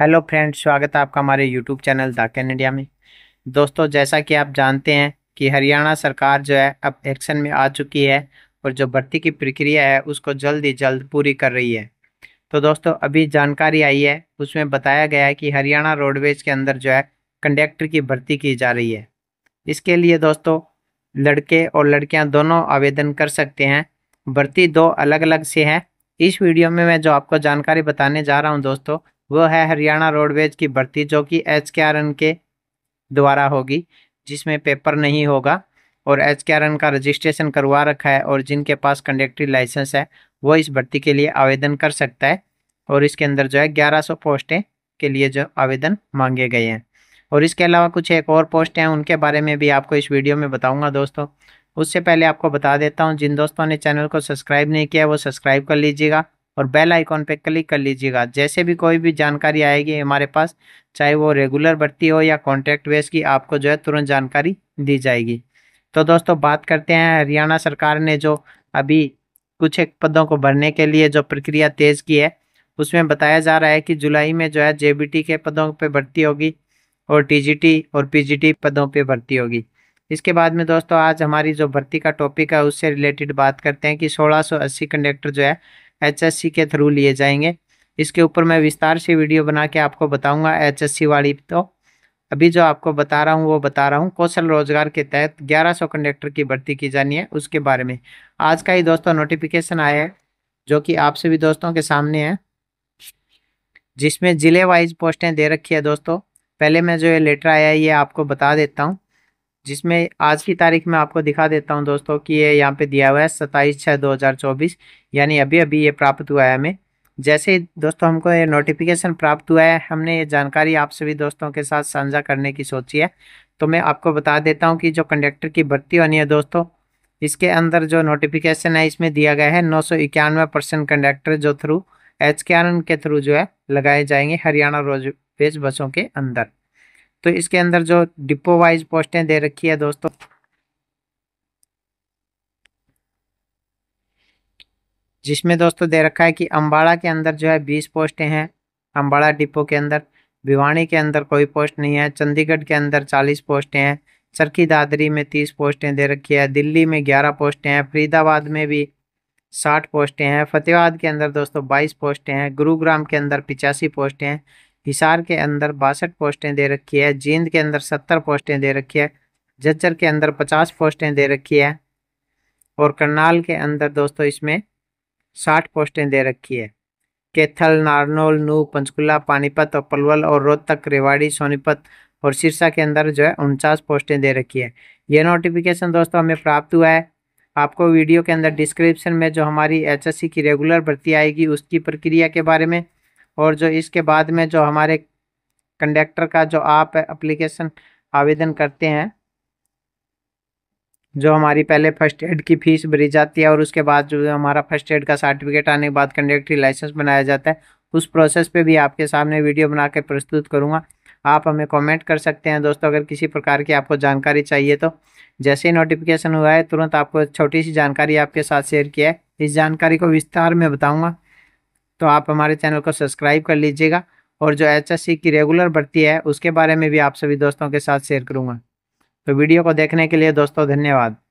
hello friends स्वागत है आपका हमारे यूट्यूब चैनल दाकन इंडिया में दोस्तों जैसा कि आप जानते हैं कि हरियाणा सरकार जो है अब एक्शन में आ चुकी है और जो भर्ती की प्रक्रिया है उसको जल्द ही जल्द पूरी कर रही है तो दोस्तों अभी जानकारी आई है उसमें बताया गया है कि हरियाणा रोडवेज के अंदर जो है कंडक्टर की भर्ती की जा रही है इसके लिए दोस्तों लड़के और लड़कियाँ दोनों आवेदन कर सकते हैं भर्ती दो अलग अलग से हैं इस वीडियो में मैं जो आपको जानकारी बताने जा रहा हूँ दोस्तों वो है हरियाणा रोडवेज की भर्ती जो कि एच के आर एन के द्वारा होगी जिसमें पेपर नहीं होगा और एच के आर एन का रजिस्ट्रेशन करवा रखा है और जिनके पास कंडक्टरी लाइसेंस है वो इस भर्ती के लिए आवेदन कर सकता है और इसके अंदर जो है ग्यारह सौ पोस्टें के लिए जो आवेदन मांगे गए हैं और इसके अलावा कुछ एक और पोस्ट हैं उनके बारे में भी आपको इस वीडियो में बताऊंगा दोस्तों उससे पहले आपको बता देता हूं जिन दोस्तों ने चैनल को सब्सक्राइब नहीं किया वो सब्सक्राइब कर लीजिएगा और बेल आइकॉन पे क्लिक कर लीजिएगा जैसे भी कोई भी जानकारी आएगी हमारे पास चाहे वो रेगुलर भर्ती हो या कॉन्ट्रैक्ट बेस की आपको जो है तुरंत जानकारी दी जाएगी तो दोस्तों बात करते हैं हरियाणा सरकार ने जो अभी कुछ एक पदों को भरने के लिए जो प्रक्रिया तेज़ की है उसमें बताया जा रहा है कि जुलाई में जो है जे के पदों पर भर्ती होगी और टी और पी पदों पर भर्ती होगी इसके बाद में दोस्तों आज हमारी जो भर्ती का टॉपिक है उससे रिलेटेड बात करते हैं कि 1680 कंडक्टर जो है एच के थ्रू लिए जाएंगे इसके ऊपर मैं विस्तार से वीडियो बना के आपको बताऊंगा एच वाली तो अभी जो आपको बता रहा हूँ वो बता रहा हूँ कौशल रोजगार के तहत 1100 कंडक्टर की भर्ती की जानी है उसके बारे में आज का ही दोस्तों नोटिफिकेशन आया है जो कि आपसे भी दोस्तों के सामने है जिसमें ज़िले वाइज पोस्टें दे रखी है दोस्तों पहले मैं जो ये लेटर आया है ये आपको बता देता हूँ जिसमें आज की तारीख में आपको दिखा देता हूं दोस्तों कि ये यहाँ पे दिया हुआ है सत्ताईस छः दो हज़ार चौबीस यानी अभी अभी ये प्राप्त हुआ है हमें जैसे ही दोस्तों हमको ये नोटिफिकेशन प्राप्त हुआ है हमने ये जानकारी आप सभी दोस्तों के साथ साझा करने की सोची है तो मैं आपको बता देता हूँ कि जो कंडक्टर की भर्ती होनी है दोस्तों इसके अंदर जो नोटिफिकेशन है इसमें दिया गया है नौ सौ इक्यानवे परसेंट कंडक्टर जो through H K R K through जो है लगाए जाएंगे हरियाणा रोजवेज बसों के अंदर तो इसके अंदर जो डिपो वाइज पोस्टें दे रखी है दोस्तों जिसमें दोस्तों दे रखा है कि अम्बाड़ा के अंदर जो है बीस पोस्टें हैं अम्बाड़ा डिपो के अंदर भिवानी के अंदर कोई पोस्ट नहीं है चंडीगढ़ के अंदर चालीस पोस्टें हैं चरखी दादरी में तीस पोस्टें दे रखी है दिल्ली में ग्यारह पोस्टें हैं फरीदाबाद में भी साठ पोस्टें हैं फतेहाबाद के अंदर दोस्तों बाईस पोस्टें हैं गुरुग्राम के अंदर पिचासी पोस्टें हैं हिसार के अंदर बासठ पोस्टें दे रखी है जींद के अंदर सत्तर पोस्टें दे रखी है जज्जर के अंदर पचास पोस्टें दे रखी है और करनाल के अंदर दोस्तों इसमें साठ पोस्टें दे रखी है कैथल नारनौल नू पंचकुला पानीपत और पलवल और रोहतक रेवाड़ी सोनीपत और सिरसा के अंदर जो है उनचास पोस्टें दे रखी है ये नोटिफिकेशन दोस्तों हमें प्राप्त हुआ है आपको वीडियो के अंदर डिस्क्रिप्शन में जो हमारी एचएससी की रेगुलर भर्ती आएगी उसकी प्रक्रिया के बारे में और जो इसके बाद में जो हमारे कंडक्टर का जो आप एप्लीकेशन आवेदन करते हैं जो हमारी पहले फर्स्ट एड की फीस भरी जाती है और उसके बाद जो हमारा फर्स्ट एड का सर्टिफिकेट आने के बाद कंडक्टरी लाइसेंस बनाया जाता है उस प्रोसेस पे भी आपके सामने वीडियो बना के प्रस्तुत करूँगा आप हमें कमेंट कर सकते हैं दोस्तों अगर किसी प्रकार की आपको जानकारी चाहिए तो जैसे ही नोटिफिकेशन हुआ है तुरंत आपको छोटी सी जानकारी आपके साथ शेयर किया है इस जानकारी को विस्तार में बताऊँगा तो आप हमारे चैनल को सब्सक्राइब कर लीजिएगा और जो एच की रेगुलर भर्ती है उसके बारे में भी आप सभी दोस्तों के साथ शेयर करूँगा तो वीडियो को देखने के लिए दोस्तों धन्यवाद